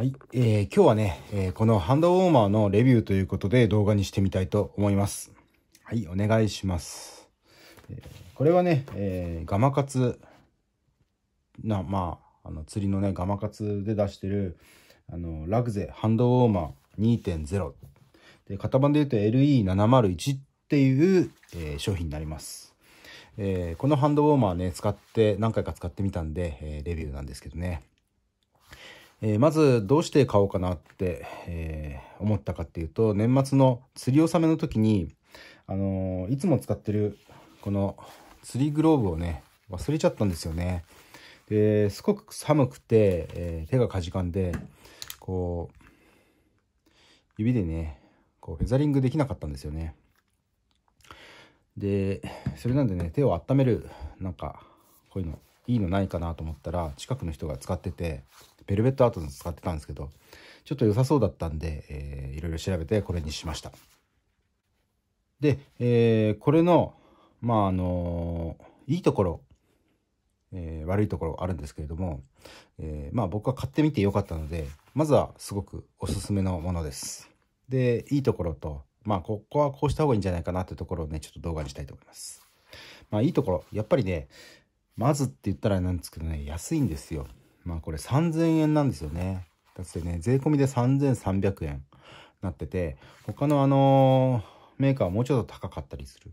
はい、えー、今日はね、えー、このハンドウォーマーのレビューということで動画にしてみたいと思います。はい、お願いします。えー、これはね、えー、ガマカツな、まあ、あの釣りのね、ガマカツで出してる、あの、ラグゼハンドウォーマー2.0。で、型番で言うと LE701 っていう、えー、商品になります。えー、このハンドウォーマーね、使って、何回か使ってみたんで、えー、レビューなんですけどね。えー、まずどうして買おうかなって、えー、思ったかっていうと年末の釣り納めの時に、あのー、いつも使ってるこの釣りグローブをね忘れちゃったんですよね。ですごく寒くて、え手がかじかんでこう指でねこうフェザリングできなかったんですよね。でそれなんでね手を温めるなんかこういうのいいのないかなと思ったら近くの人が使っててベルベットアートの使ってたんですけど、ちょっと良さそうだったんで、えー、いろいろ調べてこれにしました。で、えー、これの、まあ、あのー、いいところ、えー、悪いところあるんですけれども、えー、まあ僕は買ってみてよかったので、まずはすごくおすすめのものです。で、いいところと、まあここはこうした方がいいんじゃないかなってところをね、ちょっと動画にしたいと思います。まあいいところ、やっぱりね、まずって言ったらなんですけどね、安いんですよ。まあこれ3000円なんですよね。だってね、税込みで3300円なってて、他のあのー、メーカーはもうちょっと高かったりする。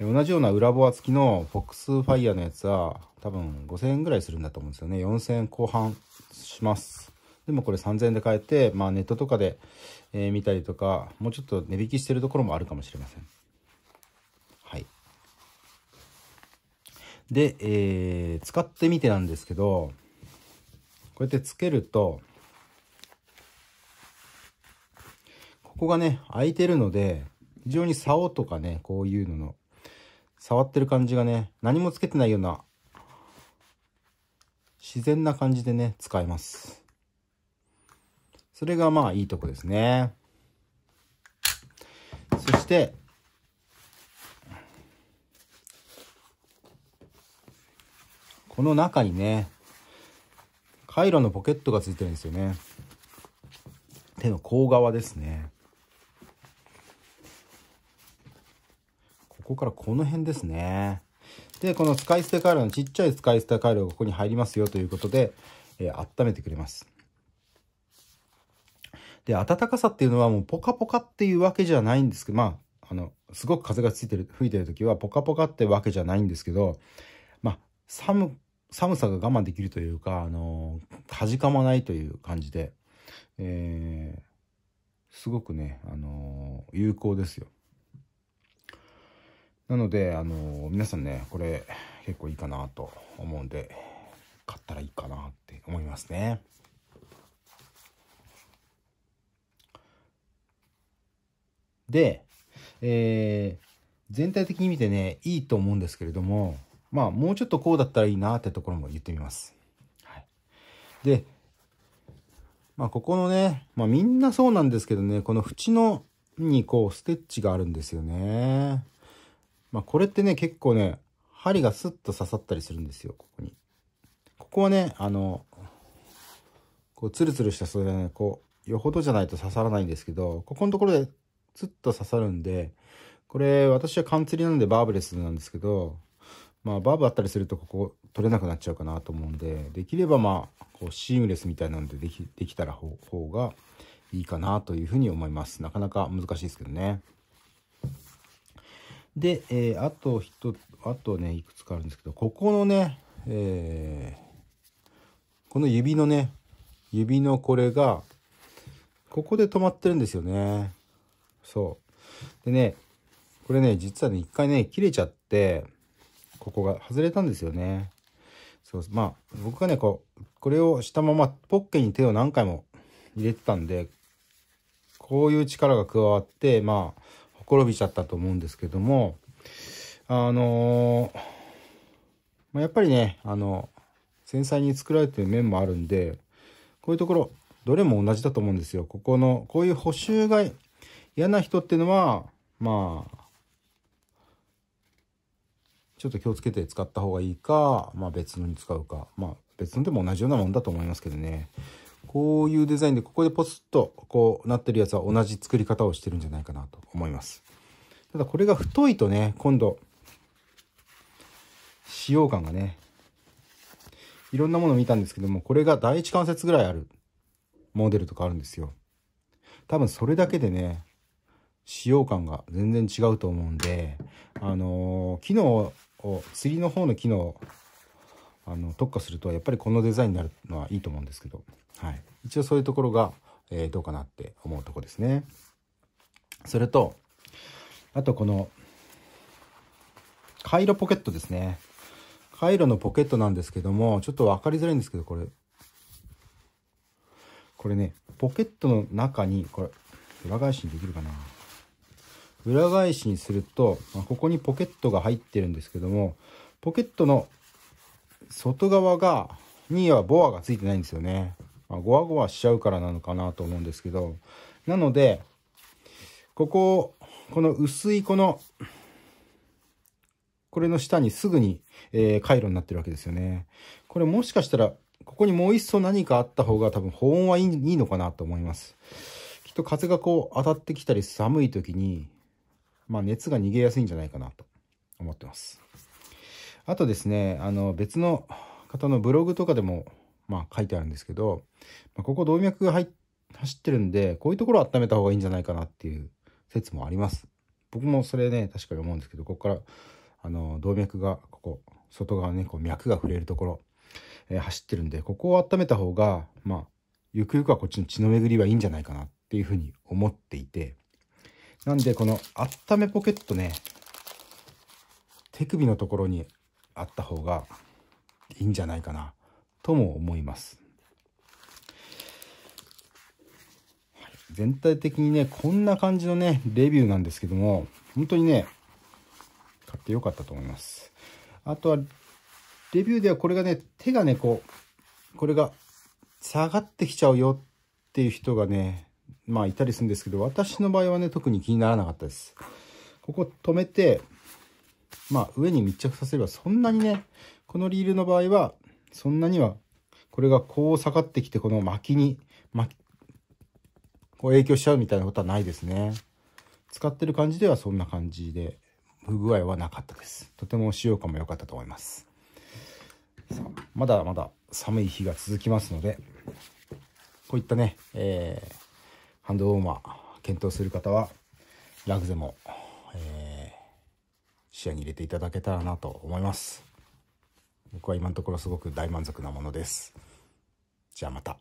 同じような裏ボア付きの FOXFIRE のやつは多分5000円ぐらいするんだと思うんですよね。4000円後半します。でもこれ3000円で買えて、まあネットとかで、えー、見たりとか、もうちょっと値引きしてるところもあるかもしれません。はい。で、えー、使ってみてなんですけど、こうやってつけると、ここがね、空いてるので、非常に竿とかね、こういうのの、触ってる感じがね、何もつけてないような、自然な感じでね、使えます。それがまあいいとこですね。そして、この中にね、回路のポケットがついてるんですよね手の甲側ですねここからこの辺ですねでこの使い捨てカイロのちっちゃい使い捨てカイロがここに入りますよということで、えー、温めてくれますで暖かさっていうのはもうポカポカっていうわけじゃないんですけどまああのすごく風がついてる吹いてる時はポカポカってわけじゃないんですけどまあ寒寒さが我慢できるというか、あのー、かじかまないという感じで、えー、すごくね、あのー、有効ですよ。なので、あの皆さんね、これ結構いいかなと思うんで、買ったらいいかなって思いますね。で、えー、全体的に見てね、いいと思うんですけれども、まあ、もうちょっとこうだったらいいなってところも言ってみます。はい、で、まあ、ここのね、まあ、みんなそうなんですけどね、この縁のにこうステッチがあるんですよね。まあ、これってね、結構ね、針がスッと刺さったりするんですよ、ここに。ここはね、あの、こう、ツルツルしたそれでね、こう、よほどじゃないと刺さらないんですけど、ここのところでツッと刺さるんで、これ、私はカンツリなんでバーブレスなんですけど、まあ、バーブあったりするとここ取れなくなっちゃうかなと思うんでできればまあこうシームレスみたいなのでできできたら方がいいかなというふうに思いますなかなか難しいですけどねで、えー、あと一あとねいくつかあるんですけどここのね、えー、この指のね指のこれがここで止まってるんですよねそうでねこれね実はね一回ね切れちゃってここが外れたんですよね。そうまあ、僕がね、こう、これをしたままポッケに手を何回も入れてたんで、こういう力が加わって、まあ、ほころびちゃったと思うんですけども、あのー、まあ、やっぱりね、あの、繊細に作られてる面もあるんで、こういうところ、どれも同じだと思うんですよ。ここの、こういう補修が嫌な人っていうのは、まあ、ちょっと気をつけて使った方がいいか、まあ、別のに使うか、まあ、別のでも同じようなもんだと思いますけどね。こういうデザインで、ここでポスッとこうなってるやつは同じ作り方をしてるんじゃないかなと思います。ただこれが太いとね、今度、使用感がね、いろんなもの見たんですけども、これが第一関節ぐらいあるモデルとかあるんですよ。多分それだけでね、使用感が全然違うと思うんで、あのー、昨日を釣りの方の機能あの特化するとやっぱりこのデザインになるのはいいと思うんですけど、はい、一応そういうところが、えー、どうかなって思うとこですね。それとあとこのカイロポケットですね。回路のポケットなんですけども、ちょっと分かりづらいんですけど、これ。これね、ポケットの中に、これ、裏返しにできるかな裏返しにすると、まあ、ここにポケットが入ってるんですけども、ポケットの外側が、にはボアがついてないんですよね。まあ、ゴワゴワしちゃうからなのかなと思うんですけど、なので、ここ、この薄いこの、これの下にすぐに、えー、回路になってるわけですよね。これもしかしたら、ここにもう一層何かあった方が多分保温はいいのかなと思います。きっと風がこう当たってきたり寒い時にまあ、熱が逃げやすいんじゃないかなと思ってます。あとですね、あの別の方のブログとかでも、まあ、書いてあるんですけど、まあ、ここ動脈が入走ってるんで、こういうところを温めた方がいいんじゃないかなっていう説もあります。僕もそれね、確かに思うんですけど、ここから、あの、動脈が、ここ、外側ね、こう脈が触れるところ、えー、走ってるんで、ここを温めた方が、まあ、ゆくゆくはこっちの血の巡りはいいんじゃないかなっていうふうに思っていて、なんで、この温めポケットね、手首のところにあった方がいいんじゃないかな、とも思います。全体的にね、こんな感じのね、レビューなんですけども、本当にね、買ってよかったと思います。あとは、レビューではこれがね、手がね、こう、これが下がってきちゃうよっていう人がね、まあいたりするんですけど、私の場合はね、特に気にならなかったです。ここ止めて、まあ上に密着させればそんなにね、このリールの場合は、そんなには、これがこう下がってきて、この巻きに、巻き、こう影響しちゃうみたいなことはないですね。使ってる感じではそんな感じで、不具合はなかったです。とても使用感も良かったと思います。まだまだ寒い日が続きますので、こういったね、えーハンドウォーマー検討する方はラグゼも、えー、視野に入れていただけたらなと思います僕は今のところすごく大満足なものですじゃあまた